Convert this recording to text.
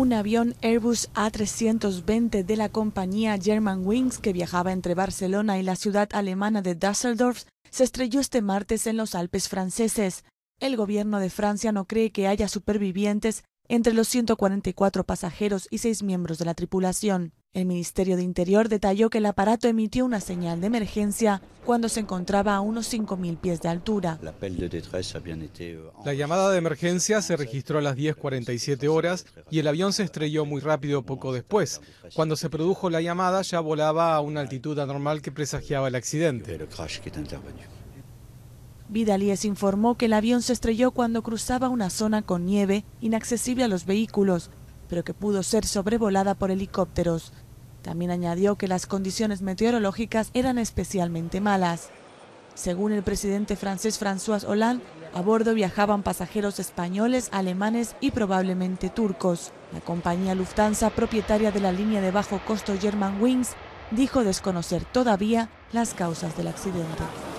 un avión Airbus A320 de la compañía Germanwings que viajaba entre Barcelona y la ciudad alemana de Düsseldorf se estrelló este martes en los Alpes franceses. El gobierno de Francia no cree que haya supervivientes entre los 144 pasajeros y seis miembros de la tripulación. El Ministerio de Interior detalló que el aparato emitió una señal de emergencia cuando se encontraba a unos 5.000 pies de altura. La llamada de emergencia se registró a las 10.47 horas y el avión se estrelló muy rápido poco después. Cuando se produjo la llamada ya volaba a una altitud anormal que presagiaba el accidente. Vidalies informó que el avión se estrelló cuando cruzaba una zona con nieve inaccesible a los vehículos pero que pudo ser sobrevolada por helicópteros. También añadió que las condiciones meteorológicas eran especialmente malas. Según el presidente francés François Hollande, a bordo viajaban pasajeros españoles, alemanes y probablemente turcos. La compañía Lufthansa, propietaria de la línea de bajo costo Germanwings, dijo desconocer todavía las causas del accidente.